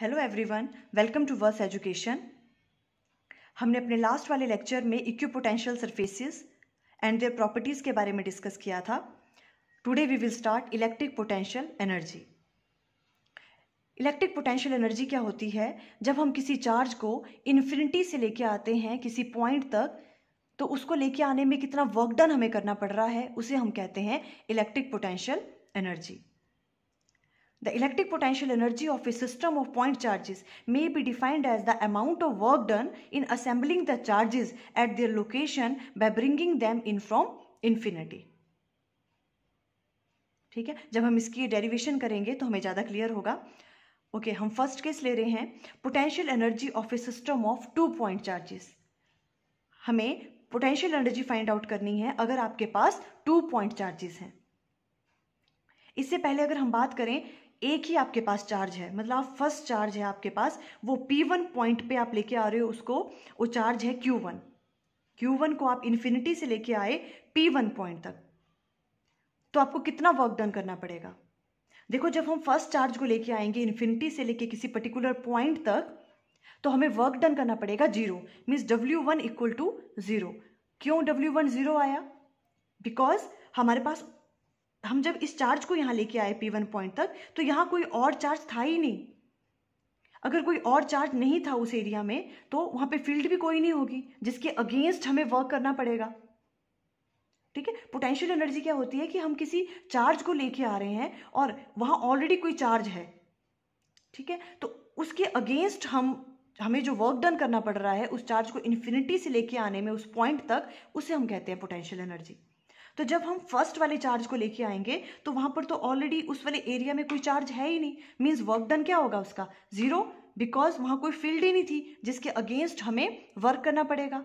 Hello everyone welcome to Vers education हमने अपने last वाले लेक्चर में equipotential surfaces and their properties के बारे में डिस्कस किया था today we will start electric potential energy electric potential energy क्या होती है जब हम किसी चार्ज को इन्फिनिटी से लेके आते हैं किसी पॉइंट तक तो उसको लेके आने में कितना वर्क डन हमें करना पड़ रहा है उसे हम कहते हैं electric potential energy The electric potential energy of a system of point charges may be defined as the amount of work done in assembling the charges at their location by bringing them in from infinity. ठीक है जब हम इसकी derivation करेंगे तो हमें ज़्यादा clear होगा ओके okay, हम फर्स्ट केस ले रहे हैं potential energy of a system of two point charges हमें पोटेंशियल एनर्जी फाइंड आउट करनी है अगर आपके पास टू पॉइंट चार्जेस हैं इससे पहले अगर हम बात करें एक ही आपके पास चार्ज है मतलब आप फर्स्ट चार्ज है आपके पास वो पी वन पॉइंट पे आप लेके आ रहे हो उसको वो चार्ज है क्यू वन क्यू वन को आप इन्फिनिटी से लेके आए पी वन पॉइंट तक तो आपको कितना वर्क डन करना पड़ेगा देखो जब हम फर्स्ट चार्ज को लेके आएंगे इन्फिनिटी से लेके किसी पर्टिकुलर पॉइंट तक तो हमें वर्क डन करना पड़ेगा zero means W one equal to zero क्यों डब्ल्यू वन जीरो आया बिकॉज हमारे पास हम जब इस चार्ज को यहाँ लेके आए पी वन पॉइंट तक तो यहाँ कोई और चार्ज था ही नहीं अगर कोई और चार्ज नहीं था उस एरिया में तो वहाँ पे फील्ड भी कोई नहीं होगी जिसके अगेंस्ट हमें वर्क करना पड़ेगा ठीक है पोटेंशियल एनर्जी क्या होती है कि हम किसी चार्ज को लेके आ रहे हैं और वहाँ ऑलरेडी कोई चार्ज है ठीक है तो उसके अगेंस्ट हम हमें जो वर्क डन करना पड़ रहा है उस चार्ज को इन्फिनिटी से लेके आने में उस पॉइंट तक उसे हम कहते हैं पोटेंशियल एनर्जी तो जब हम फर्स्ट वाले चार्ज को लेके आएंगे तो वहां पर तो ऑलरेडी उस वाले एरिया में कोई चार्ज है ही नहीं मीन्स वर्क डन क्या होगा उसका जीरो बिकॉज वहां कोई फील्ड ही नहीं थी जिसके अगेंस्ट हमें वर्क करना पड़ेगा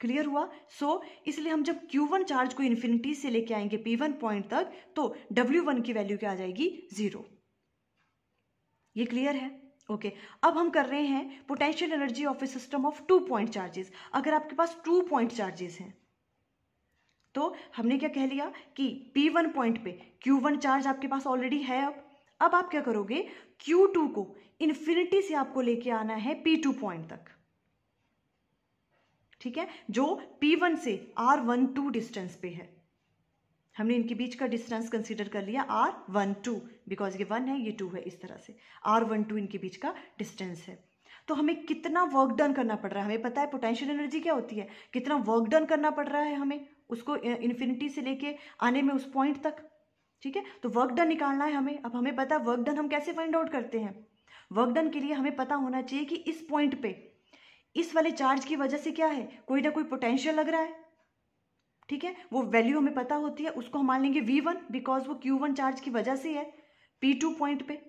क्लियर हुआ सो so, इसलिए हम जब Q1 चार्ज को इन्फिनिटी से लेके आएंगे P1 पॉइंट तक तो W1 की वैल्यू क्या आ जाएगी जीरो ये क्लियर है ओके okay. अब हम कर रहे हैं potential energy of a system of two point charges अगर आपके पास टू पॉइंट चार्जेस हैं तो हमने क्या कह लिया कि P1 पॉइंट पे Q1 चार्ज आपके पास ऑलरेडी है अब अब आप क्या करोगे Q2 को इन्फिनिटी से आपको लेके आना है P2 पॉइंट तक ठीक है जो P1 से R12 डिस्टेंस पे है हमने इनके बीच का डिस्टेंस कंसीडर कर लिया आर वन टू बिकॉज ये वन है ये टू है इस तरह से आर वन टू इनके बीच का डिस्टेंस है तो हमें कितना वर्क डन करना पड़ रहा है हमें पता है पोटेंशियल एनर्जी क्या होती है कितना वर्क डन करना पड़ रहा है हमें उसको इन्फिनिटी से लेके आने में उस पॉइंट तक ठीक है तो वर्क डन निकालना है हमें अब हमें पता वर्क डन हम कैसे फाइंड आउट करते हैं वर्क डन के लिए हमें पता होना चाहिए कि इस पॉइंट पे इस वाले चार्ज की वजह से क्या है कोई ना कोई पोटेंशियल लग रहा है ठीक है वो वैल्यू हमें पता होती है उसको हम मान लेंगे वी वन बिकॉज वो क्यू वन चार्ज की वजह से है पी टू पॉइंट पे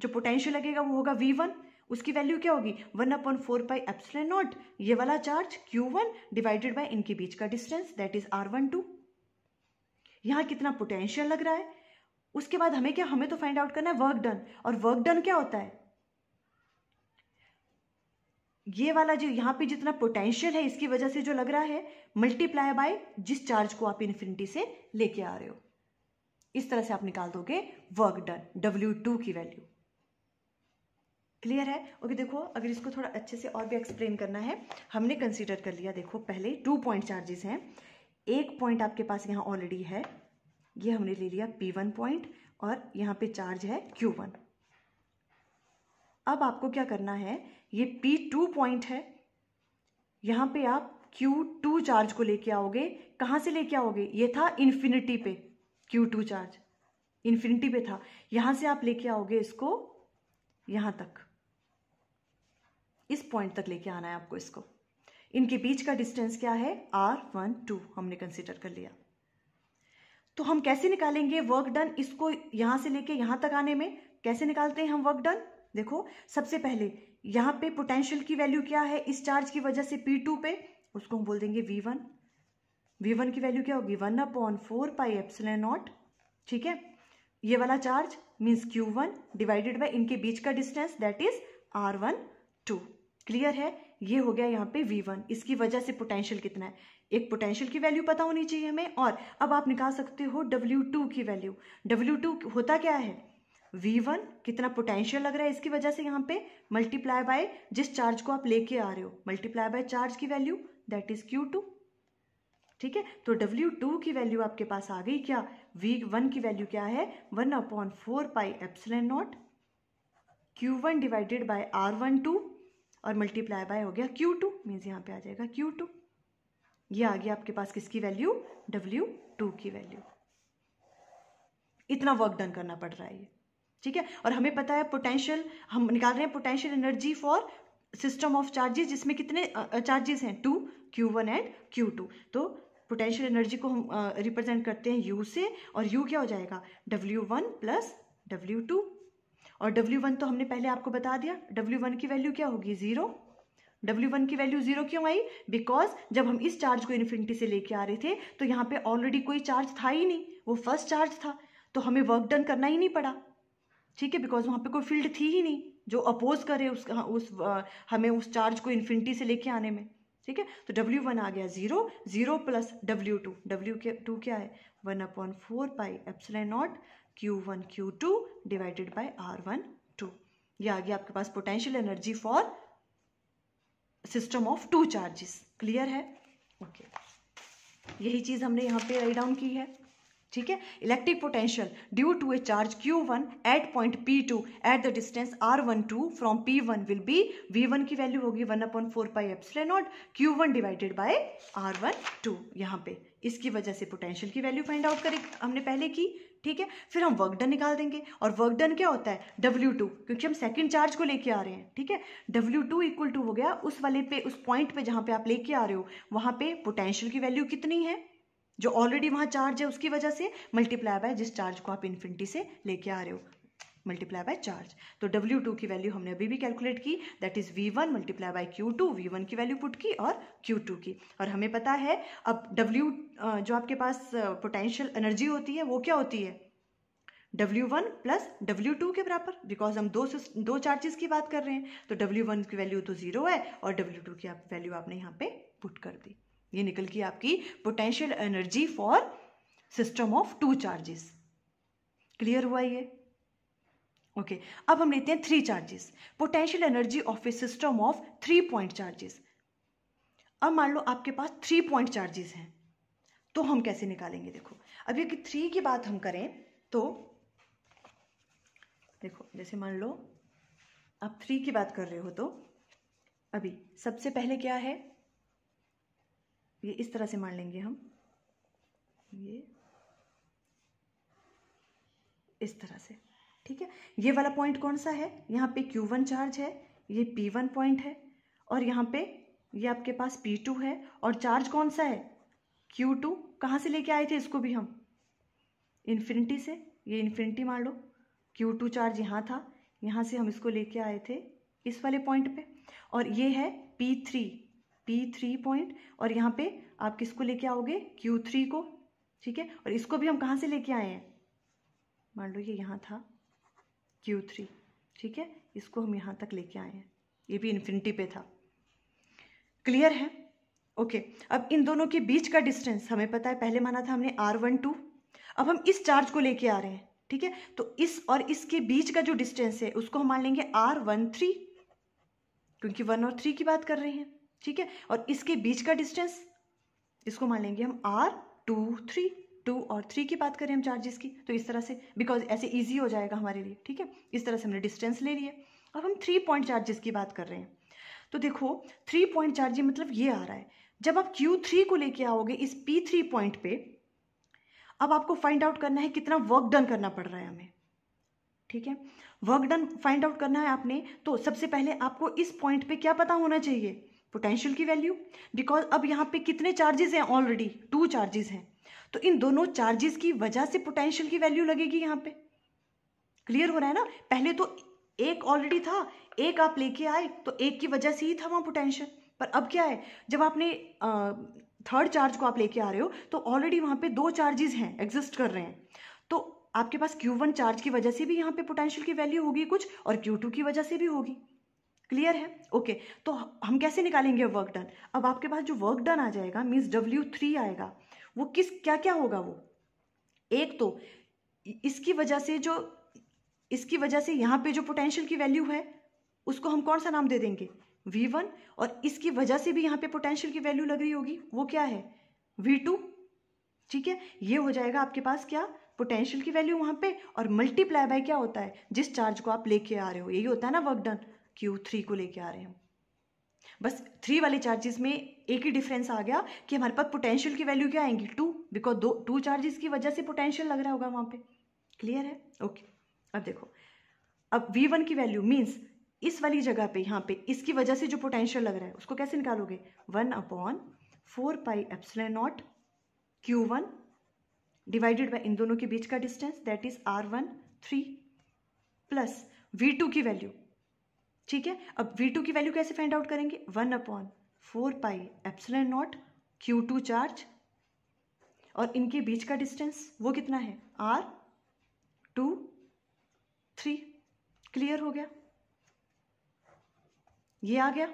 जो पोटेंशियल लगेगा वो होगा वी वन उसकी वैल्यू क्या होगी one upon four pi epsilon naught ये वाला charge q one divided by इनके बीच का distance that is are one two यहाँ कितना पोटेंशियल लग रहा है उसके बाद हमें क्या हमें तो फाइंड आउट करना है वर्क डन और वर्क डन क्या होता है ये वाला जो यहाँ पे जितना पोटेंशियल है इसकी वजह से जो लग रहा है मल्टीप्लाई बाय जिस चार्ज को आप इन्फिनिटी से लेके आ रहे हो इस तरह से आप निकाल दोगे वर्क डन डब्ल्यू टू की वैल्यू क्लियर है ओके देखो अगर इसको थोड़ा अच्छे से और भी एक्सप्लेन करना है हमने कंसीडर कर लिया देखो पहले टू पॉइंट चार्जेस हैं एक पॉइंट आपके पास यहाँ ऑलरेडी है ये हमने ले लिया पी वन पॉइंट और यहाँ पे चार्ज है क्यू वन अब आपको क्या करना है ये पी टू पॉइंट है यहाँ पे आप क्यू टू चार्ज को लेके आओगे कहाँ से लेके आओगे ये था इन्फिनिटी पे क्यू टू चार्ज इन्फिनिटी पे था यहाँ से आप लेके आओगे इसको यहाँ तक इस पॉइंट तक लेके आना है आपको इसको इनके बीच का डिस्टेंस क्या है आर वन टू हमने कंसिडर कर लिया तो हम कैसे निकालेंगे वर्क डन इसको यहां से लेके यहां तक आने में कैसे निकालते हैं हम वर्क डन देखो सबसे पहले यहां पे पोटेंशियल की वैल्यू क्या है इस चार्ज की वजह से पी टू पे उसको हम बोल देंगे वी वन वी वन की वैल्यू क्या होगी one upon four pi epsilon naught ठीक है ये वाला charge means q one divided by इनके बीच का distance that is are one two clear है ये हो गया यहाँ पे V1 इसकी वजह से पोटेंशियल कितना है एक पोटेंशियल की वैल्यू पता होनी चाहिए हमें और अब आप निकाल सकते हो W2 की वैल्यू W2 होता क्या है V1 कितना पोटेंशियल लग रहा है इसकी वजह से यहाँ पे मल्टीप्लाई बाय जिस चार्ज को आप लेके आ रहे हो मल्टीप्लाई बाय चार्ज की वैल्यू दैट इज टू ठीक है तो W2 की वैल्यू आपके पास आ गई क्या V1 की वैल्यू क्या है one upon four pi epsilon naught Q1 divided by R12 और मल्टीप्लाई बाय हो गया क्यू टू मीन्स यहाँ पे आ जाएगा क्यू टू ये आ गया आपके पास किसकी वैल्यू डब्ल्यू टू की वैल्यू इतना वर्क डन करना पड़ रहा है ये ठीक है और हमें पता है पोटेंशियल हम निकाल रहे हैं potential energy for system of charges जिसमें कितने चार्जेस हैं two q one and q two तो पोटेंशियल एनर्जी को हम रिप्रेजेंट करते हैं यू से और यू क्या हो जाएगा W one plus W two और डब्ल्यू वन तो हमने पहले आपको बता दिया डब्ल्यू वन की वैल्यू क्या होगी ज़ीरो डब्ल्यू वन की वैल्यू जीरो क्यों आई बिकॉज जब हम इस चार्ज को इन्फिनिटी से लेके आ रहे थे तो यहाँ पे ऑलरेडी कोई चार्ज था ही नहीं वो फर्स्ट चार्ज था तो हमें वर्क डन करना ही नहीं पड़ा ठीक है बिकॉज वहाँ पे कोई फील्ड थी ही नहीं जो अपोज करे उस हाँ, उस हमें उस चार्ज को इन्फिनिटी से लेके आने में ठीक है तो डब्ल्यू वन आ गया zero zero plus W two W two क्या है one upon four pi epsilon naught Q1 Q2 divided by R1 2 ये आ गया आपके पास potential energy for system of two charges clear है ओके okay. यही चीज हमने यहां पे राइट डाउन की है ठीक है electric potential due to a charge Q1 at point P2 at the distance two from P1 will be V1 की वैल्यू होगी 1 upon four pi epsilon naught Q one divided by R one two यहां पे इसकी वजह से potential की value find out करें हमने पहले की ठीक है फिर हम वर्क डन निकाल देंगे और वर्क डन क्या होता है डब्ल्यू टू क्योंकि हम सेकंड चार्ज को लेके आ रहे हैं ठीक है डब्ल्यू टू इक्वल टू हो गया उस वाले पे उस पॉइंट पे जहां पे आप लेके आ रहे हो वहां पे पोटेंशियल की वैल्यू कितनी है जो ऑलरेडी वहां चार्ज है उसकी वजह से मल्टीप्लाई बाय जिस चार्ज को आप इन्फिनिटी से लेके आ रहे हो मल्टीप्लाई बाय चार्ज तो डब्ल्यू टू की वैल्यू हमने अभी भी कैलकुलेट की that is V one multiply by Q two V one की वैल्यू पुट की और क्यू टू की और हमें पता है अब डब्ल्यू जो आपके पास पोटेंशियल एनर्जी होती है वो क्या होती है W one plus W two के बराबर बिकॉज हम दो दो चार्जेस की बात कर रहे हैं तो डब्ल्यू वन की वैल्यू तो जीरो है और डब्ल्यू टू की आप वैल्यू आपने यहाँ पे पुट कर दी ये निकल गई आपकी potential energy for system of two charges clear हुआ ये ओके अब हम लेते हैं three charges potential energy of a system of three point charges अब मान लो आपके पास थ्री पॉइंट चार्जेस हैं तो हम कैसे निकालेंगे देखो अब ये थ्री की बात हम करें तो देखो जैसे मान लो आप थ्री की बात कर रहे हो तो अभी सबसे पहले क्या है ये इस तरह से मान लेंगे हम ये इस तरह से ठीक है ये वाला पॉइंट कौन सा है यहाँ पे क्यू वन चार्ज है ये पी वन पॉइंट है और यहाँ पे ये आपके पास पी टू है और चार्ज कौन सा है क्यू टू कहाँ से लेके आए थे इसको भी हम इन्फिनिटी से ये इन्फिनिटी मान लो क्यू टू चार्ज यहाँ था यहाँ से हम इसको लेके आए थे इस वाले पॉइंट पे और ये है P three P three point और यहाँ पे आप किसको लेके आओगे क्यू थ्री को ठीक है और इसको भी हम कहाँ से लेके आए हैं मान लो ये यहाँ था क्यू थ्री ठीक है इसको हम यहाँ तक लेके आए हैं ये भी इन्फिनिटी पे था क्लियर है ओके okay. अब इन दोनों के बीच का डिस्टेंस हमें पता है पहले माना था हमने आर वन टू अब हम इस चार्ज को लेके आ रहे हैं ठीक है तो इस और इसके बीच का जो डिस्टेंस है उसको हम मान लेंगे आर वन थ्री क्योंकि वन और थ्री की बात कर रहे हैं ठीक है और इसके बीच का डिस्टेंस इसको मान लेंगे हम आर टू थ्री टू और थ्री की बात करें हम चार्जेस की तो इस तरह से बिकॉज ऐसे ईजी हो जाएगा हमारे लिए ठीक है इस तरह से हमने डिस्टेंस ले लिया अब हम थ्री पॉइंट चार्जेस की बात कर रहे हैं तो देखो थ्री पॉइंट चार्ज मतलब ये आ रहा है जब आप क्यू थ्री को लेके आओगे इस पी थ्री पॉइंट पे अब आपको फाइंड आउट करना है कितना वर्क डन करना पड़ रहा है हमें ठीक है वर्क डन फाइंड आउट करना है आपने तो सबसे पहले आपको इस पॉइंट पे क्या पता होना चाहिए पोटेंशियल की वैल्यू बिकॉज अब यहाँ पे कितने चार्जेस हैं ऑलरेडी टू चार्जेस हैं तो इन दोनों चार्जेस की वजह से पोटेंशियल की वैल्यू लगेगी यहाँ पे क्लियर हो रहा है ना पहले तो एक ऑलरेडी था एक आप लेके आए तो एक की वजह से ही था वहाँ पोटेंशियल पर अब क्या है जब आपने थर्ड चार्ज को आप लेके आ रहे हो तो ऑलरेडी वहाँ पे दो चार्जेस हैं एग्जिस्ट कर रहे हैं तो आपके पास Q1 चार्ज की वजह से भी यहाँ पे पोटेंशियल की वैल्यू होगी कुछ और Q2 की वजह से भी होगी क्लियर है ओके okay, तो हम कैसे निकालेंगे वर्क डन अब आपके पास जो वर्क डन आ जाएगा मीन्स W3 आएगा वो किस क्या क्या होगा वो एक तो इसकी वजह से जो इसकी वजह से यहाँ पे जो पोटेंशियल की वैल्यू है उसको हम कौन सा नाम दे देंगे वी वन और इसकी वजह से भी यहाँ पे पोटेंशियल की वैल्यू लग रही होगी वो क्या है वी टू ठीक है ये हो जाएगा आपके पास क्या पोटेंशियल की वैल्यू वहाँ पे और मल्टीप्लाई बाय क्या होता है जिस चार्ज को आप लेके आ रहे हो यही होता है ना वर्क डन क्यू थ्री को लेके आ रहे हैं बस थ्री वाले चार्जेस में एक ही डिफरेंस आ गया कि हमारे पास पोटेंशियल की वैल्यू क्या आएंगी टू बिकॉज दो टू चार्जेस की वजह से पोटेंशियल लग रहा होगा वहां पे क्लियर है ओके okay. अब देखो अब वी वन की वैल्यू मीन्स इस वाली जगह पे यहाँ पे इसकी वजह से जो पोटेंशियल लग रहा है उसको कैसे निकालोगे one upon four pi epsilon naught Q one divided by इन दोनों के बीच का distance that is are one three plus V two की वैल्यू ठीक है अब वी टू की वैल्यू कैसे फाइंड आउट करेंगे one upon four pi epsilon naught Q two charge और इनके बीच का डिस्टेंस वो कितना है आर टू थ्री क्लियर हो गया ये आ गया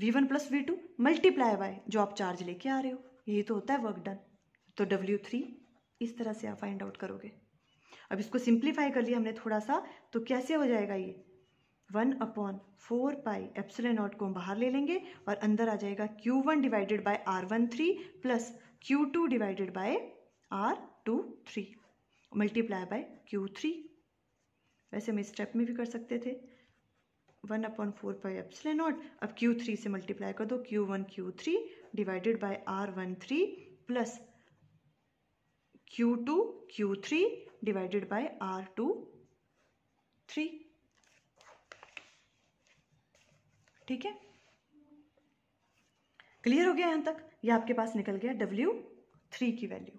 V one plus V two multiply by जो आप चार्ज लेके आ रहे हो यही तो होता है वर्क डन तो डब्ल्यू थ्री इस तरह से आप फाइंड आउट करोगे अब इसको सिंप्लीफाई कर लिया हमने थोड़ा सा तो कैसे हो जाएगा ये one upon four pi epsilon naught को हम बाहर ले लेंगे और अंदर आ जाएगा Q one divided by R one three plus Q two divided by R two three multiply by Q three वैसे हम इस स्टेप में भी कर सकते थे one upon four pi epsilon naught अब क्यू थ्री से मल्टीप्लाई कर दो Q one Q three divided by R one three plus Q two Q three divided by R two three ठीक है क्लियर हो गया यहां तक ये आपके पास निकल गया डब्ल्यू थ्री की वैल्यू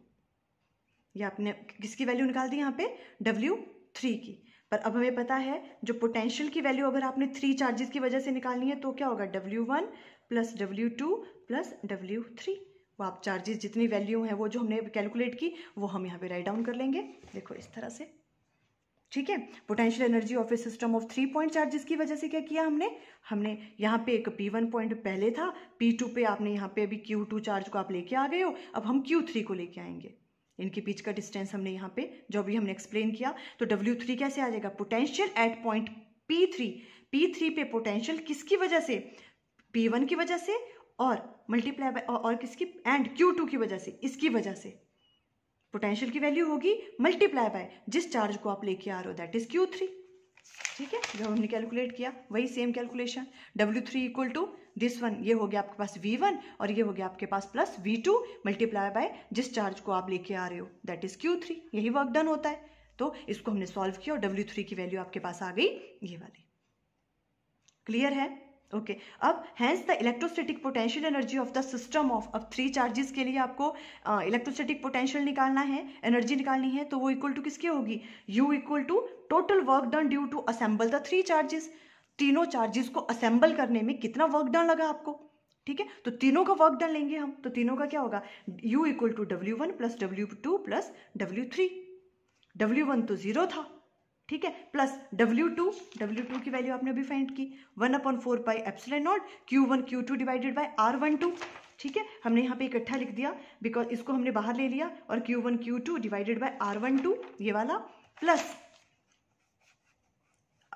ये आपने किसकी वैल्यू निकाल दी यहां पे डब्ल्यू थ्री की पर अब हमें पता है जो पोटेंशियल की वैल्यू अगर आपने थ्री चार्जेस की वजह से निकालनी है तो क्या होगा W one plus W two plus W three वो आप चार्जेस जितनी वैल्यू है वो जो हमने कैलकुलेट की वो हम यहाँ पे राइट डाउन कर लेंगे देखो इस तरह से ठीक है potential energy of a system of three point charges की वजह से क्या किया हमने हमने यहाँ पे एक पी वन पॉइंट पहले था पी टू पे आपने यहाँ पे अभी क्यू टू चार्ज को आप लेके आ गए हो अब हम क्यू थ्री को लेके आएंगे इनके बीच का डिस्टेंस हमने यहाँ पे जो भी हमने एक्सप्लेन किया तो डब्ल्यू थ्री कैसे आ जाएगा potential at point P three P three पे पोटेंशियल किसकी वजह से पी वन की वजह से और मल्टीप्लाई और किसकी एंड क्यू टू की वजह से इसकी वजह से पोटेंशियल की वैल्यू होगी मल्टीप्लाई बाय जिस चार्ज को आप लेके आ रहे हो दैट इज क्यू थ्री ठीक है जब हमने कैलकुलेट किया वही same calculation W three equal to this one ये हो गया आपके पास वी वन और ये हो गया आपके पास plus V two multiply by जिस चार्ज को आप लेके आ रहे हो दैट इज क्यू थ्री यही वर्क डन होता है तो इसको हमने सॉल्व किया और डब्ल्यू थ्री की वैल्यू आपके पास आ गई ये वाली क्लियर है ओके okay. अब hence the electrostatic potential energy of the system of अब थ्री चार्जेस के लिए आपको इलेक्ट्रोस्टैटिक पोटेंशियल निकालना है एनर्जी निकालनी है तो वो इक्वल टू किसकी होगी U equal to total work done due to assemble the three charges तीनों चार्जेस को असेंबल करने में कितना वर्क डन लगा आपको ठीक है तो तीनों का वर्क डन लेंगे हम तो तीनों का क्या होगा U equal to W one plus W two plus W three W one तो जीरो था ठीक है प्लस W2 W2 की वैल्यू आपने अभी फाइंड की one upon four pi epsilon naught Q one Q two divided by R one two ठीक है हमने यहाँ पे इकट्ठा लिख दिया बिकॉज इसको हमने बाहर ले लिया और Q one Q two divided by R one two ये वाला प्लस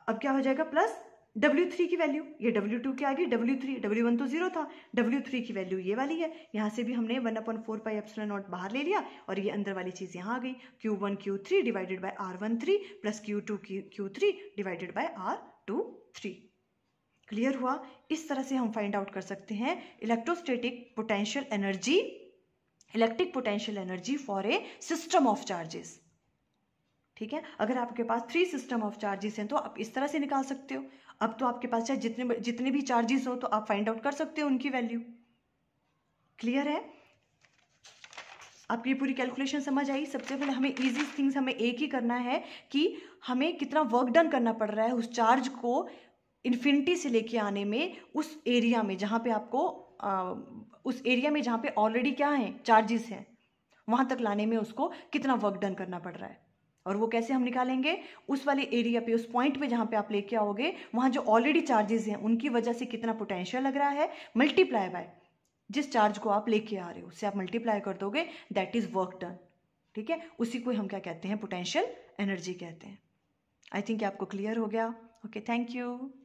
अब क्या हो जाएगा प्लस डब्ल्यू थ्री की वैल्यू ये डब्ल्यू टू के आगे डब्ल्यू थ्री डब्ल्यू वन तो जीरो था डब्ल्यू थ्री की वैल्यू ये वाली है यहाँ से भी हमने one upon four pi epsilon naught बाहर ले लिया और ये अंदर वाली चीज़ यहाँ आ गई Q one Q three divided by R one three plus Q two Q three divided by R two three clear हुआ इस तरह से हम फाइंड आउट कर सकते हैं electrostatic potential energy electric potential energy for a system of charges ठीक है अगर आपके पास थ्री सिस्टम ऑफ चार्जेस हैं तो आप इस तरह से निकाल सकते हो अब तो आपके पास चाहे जितने जितने भी चार्जेस हो तो आप फाइंड आउट कर सकते हो उनकी वैल्यू क्लियर है आपकी पूरी कैलकुलेशन समझ आई सबसे पहले हमें इजी थिंग्स हमें एक ही करना है कि हमें कितना वर्क डन करना पड़ रहा है उस चार्ज को इन्फिनिटी से लेके आने में उस एरिया में जहाँ पे आपको आ, उस एरिया में जहाँ पे ऑलरेडी क्या है चार्जेस हैं वहाँ तक लाने में उसको कितना वर्क डन करना पड़ रहा है और वो कैसे हम निकालेंगे उस वाले एरिया पे उस पॉइंट पे जहाँ पे आप लेके आओगे वहाँ जो ऑलरेडी चार्जेस हैं उनकी वजह से कितना पोटेंशियल लग रहा है मल्टीप्लाई बाय जिस चार्ज को आप लेके आ रहे हो उससे आप मल्टीप्लाई कर दोगे दैट इज़ वर्क डन ठीक है उसी को हम क्या कहते हैं पोटेंशियल एनर्जी कहते हैं आई थिंक आपको क्लियर हो गया ओके थैंक यू